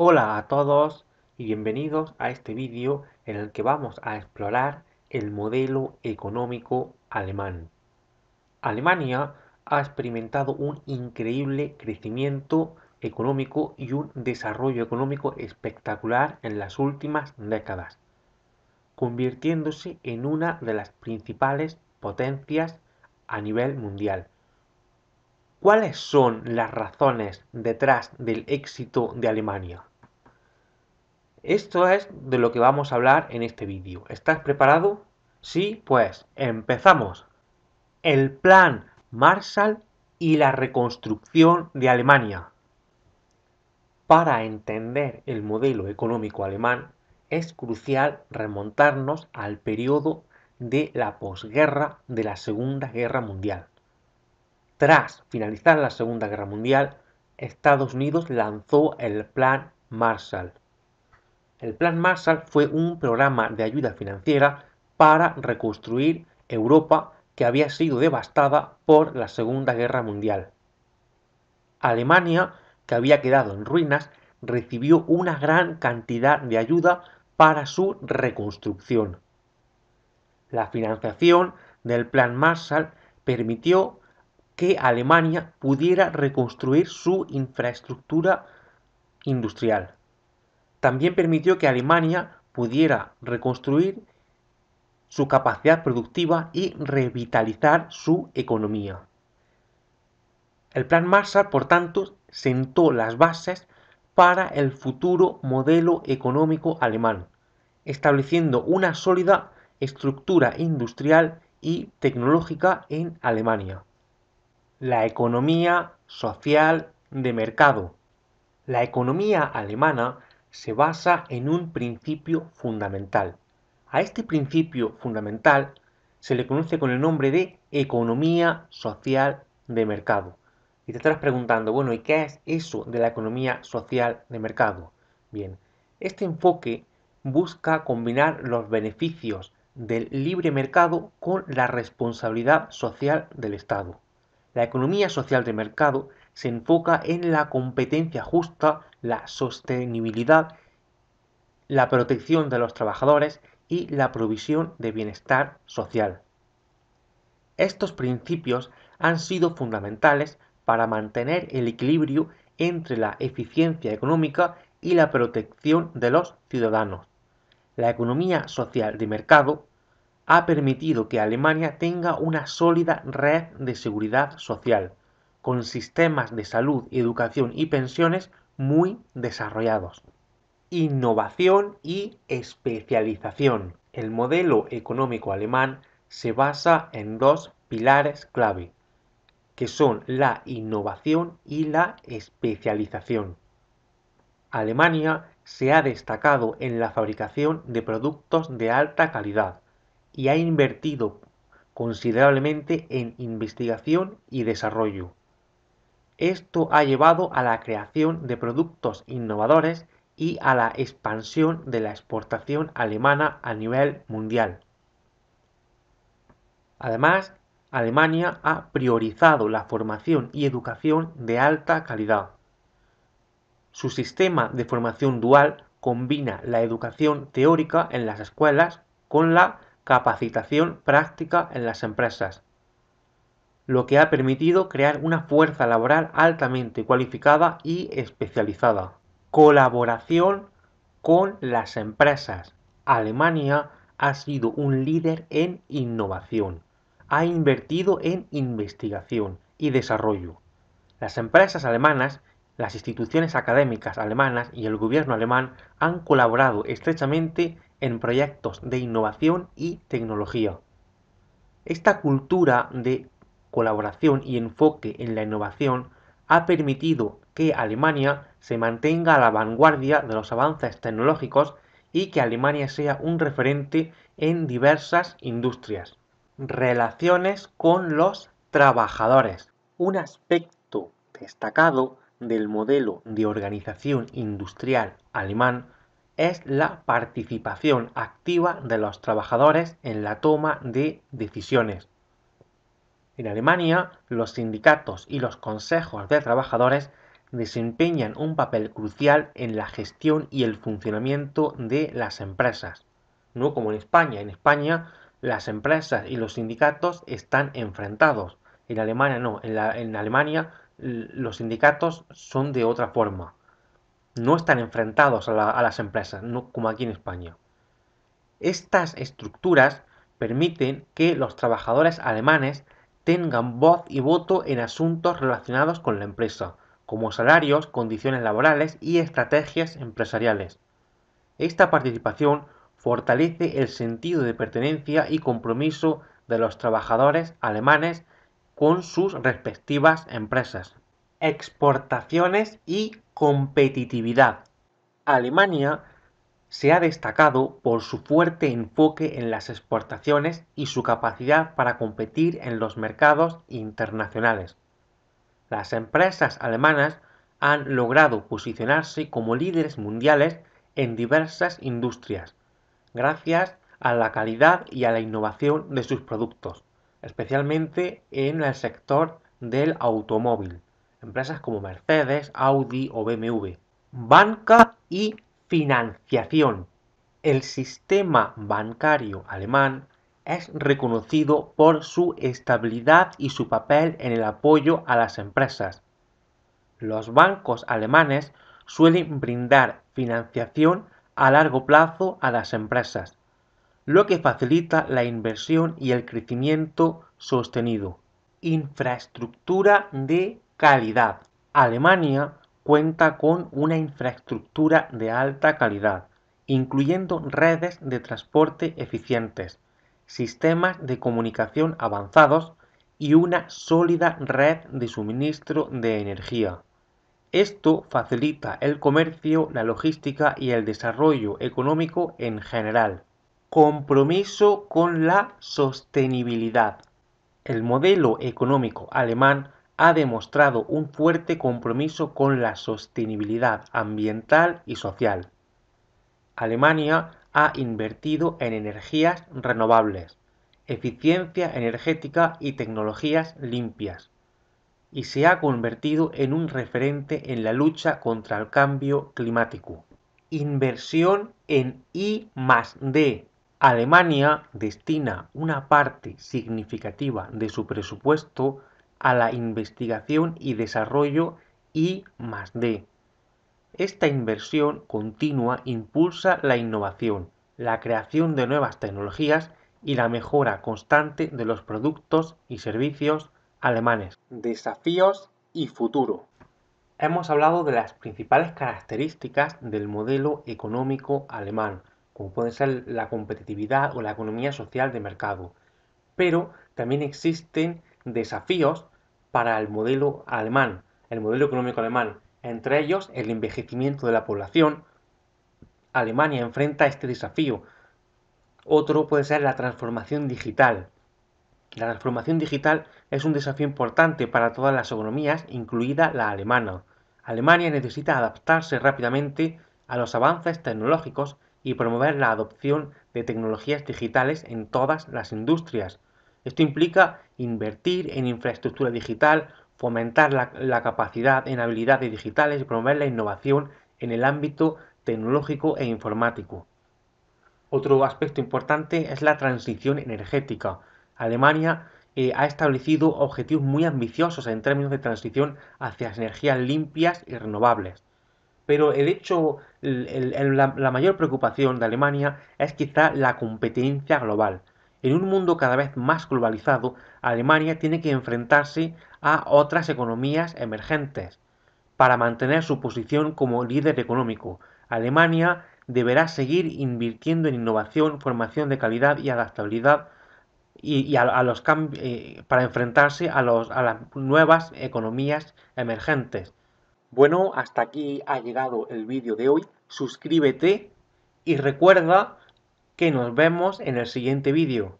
Hola a todos y bienvenidos a este vídeo en el que vamos a explorar el modelo económico alemán. Alemania ha experimentado un increíble crecimiento económico y un desarrollo económico espectacular en las últimas décadas, convirtiéndose en una de las principales potencias a nivel mundial. ¿Cuáles son las razones detrás del éxito de Alemania? Esto es de lo que vamos a hablar en este vídeo. ¿Estás preparado? Sí, pues empezamos. El plan Marshall y la reconstrucción de Alemania. Para entender el modelo económico alemán es crucial remontarnos al periodo de la posguerra de la Segunda Guerra Mundial. Tras finalizar la Segunda Guerra Mundial, Estados Unidos lanzó el Plan Marshall el Plan Marshall fue un programa de ayuda financiera para reconstruir Europa que había sido devastada por la Segunda Guerra Mundial. Alemania, que había quedado en ruinas, recibió una gran cantidad de ayuda para su reconstrucción. La financiación del Plan Marshall permitió que Alemania pudiera reconstruir su infraestructura industrial también permitió que Alemania pudiera reconstruir su capacidad productiva y revitalizar su economía. El Plan Marshall, por tanto, sentó las bases para el futuro modelo económico alemán, estableciendo una sólida estructura industrial y tecnológica en Alemania. La economía social de mercado. La economía alemana se basa en un principio fundamental. A este principio fundamental se le conoce con el nombre de economía social de mercado. Y te estarás preguntando, bueno, ¿y qué es eso de la economía social de mercado? Bien, este enfoque busca combinar los beneficios del libre mercado con la responsabilidad social del Estado. La economía social de mercado se enfoca en la competencia justa la sostenibilidad, la protección de los trabajadores y la provisión de bienestar social. Estos principios han sido fundamentales para mantener el equilibrio entre la eficiencia económica y la protección de los ciudadanos. La economía social de mercado ha permitido que Alemania tenga una sólida red de seguridad social, con sistemas de salud, educación y pensiones muy desarrollados. Innovación y especialización. El modelo económico alemán se basa en dos pilares clave, que son la innovación y la especialización. Alemania se ha destacado en la fabricación de productos de alta calidad y ha invertido considerablemente en investigación y desarrollo. Esto ha llevado a la creación de productos innovadores y a la expansión de la exportación alemana a nivel mundial. Además, Alemania ha priorizado la formación y educación de alta calidad. Su sistema de formación dual combina la educación teórica en las escuelas con la capacitación práctica en las empresas, lo que ha permitido crear una fuerza laboral altamente cualificada y especializada. Colaboración con las empresas. Alemania ha sido un líder en innovación. Ha invertido en investigación y desarrollo. Las empresas alemanas, las instituciones académicas alemanas y el gobierno alemán han colaborado estrechamente en proyectos de innovación y tecnología. Esta cultura de colaboración y enfoque en la innovación ha permitido que Alemania se mantenga a la vanguardia de los avances tecnológicos y que Alemania sea un referente en diversas industrias. Relaciones con los trabajadores. Un aspecto destacado del modelo de organización industrial alemán es la participación activa de los trabajadores en la toma de decisiones. En Alemania, los sindicatos y los consejos de trabajadores desempeñan un papel crucial en la gestión y el funcionamiento de las empresas, no como en España. En España las empresas y los sindicatos están enfrentados. En Alemania no, en, Alemania los sindicatos son de otra forma. No están enfrentados a, a las empresas, no como aquí en España. Estas estructuras permiten que los trabajadores alemanes tengan voz y voto en asuntos relacionados con la empresa, como salarios, condiciones laborales y estrategias empresariales. Esta participación fortalece el sentido de pertenencia y compromiso de los trabajadores alemanes con sus respectivas empresas. Exportaciones y competitividad. Alemania se ha destacado por su fuerte enfoque en las exportaciones y su capacidad para competir en los mercados internacionales. Las empresas alemanas han logrado posicionarse como líderes mundiales en diversas industrias, gracias a la calidad y a la innovación de sus productos, especialmente en el sector del automóvil, empresas como Mercedes, Audi o BMW. Banca y financiación. El sistema bancario alemán es reconocido por su estabilidad y su papel en el apoyo a las empresas. Los bancos alemanes suelen brindar financiación a largo plazo a las empresas, lo que facilita la inversión y el crecimiento sostenido. Infraestructura de calidad. Alemania cuenta con una infraestructura de alta calidad, incluyendo redes de transporte eficientes, sistemas de comunicación avanzados y una sólida red de suministro de energía. Esto facilita el comercio, la logística y el desarrollo económico en general. Compromiso con la sostenibilidad. El modelo económico alemán ha demostrado un fuerte compromiso con la sostenibilidad ambiental y social. Alemania ha invertido en energías renovables, eficiencia energética y tecnologías limpias, y se ha convertido en un referente en la lucha contra el cambio climático. Inversión en I +D. Alemania destina una parte significativa de su presupuesto a la investigación y desarrollo y más D. Esta inversión continua impulsa la innovación, la creación de nuevas tecnologías y la mejora constante de los productos y servicios alemanes. Desafíos y futuro. Hemos hablado de las principales características del modelo económico alemán, como pueden ser la competitividad o la economía social de mercado, pero también existen desafíos para el modelo alemán, el modelo económico alemán, entre ellos el envejecimiento de la población. Alemania enfrenta este desafío. Otro puede ser la transformación digital. La transformación digital es un desafío importante para todas las economías, incluida la alemana. Alemania necesita adaptarse rápidamente a los avances tecnológicos y promover la adopción de tecnologías digitales en todas las industrias. Esto implica invertir en infraestructura digital, fomentar la, capacidad en habilidades digitales y promover la innovación en el ámbito tecnológico e informático. Otro aspecto importante es la transición energética. Alemania eh, ha establecido objetivos muy ambiciosos en términos de transición hacia energías limpias y renovables. Pero el hecho, la mayor preocupación de Alemania es quizá la competencia global en un mundo cada vez más globalizado, Alemania tiene que enfrentarse a otras economías emergentes. Para mantener su posición como líder económico, Alemania deberá seguir invirtiendo en innovación, formación de calidad y adaptabilidad y, a, los eh, para enfrentarse a, los, a las nuevas economías emergentes. Bueno, hasta aquí ha llegado el vídeo de hoy. Suscríbete y recuerda que nos vemos en el siguiente vídeo.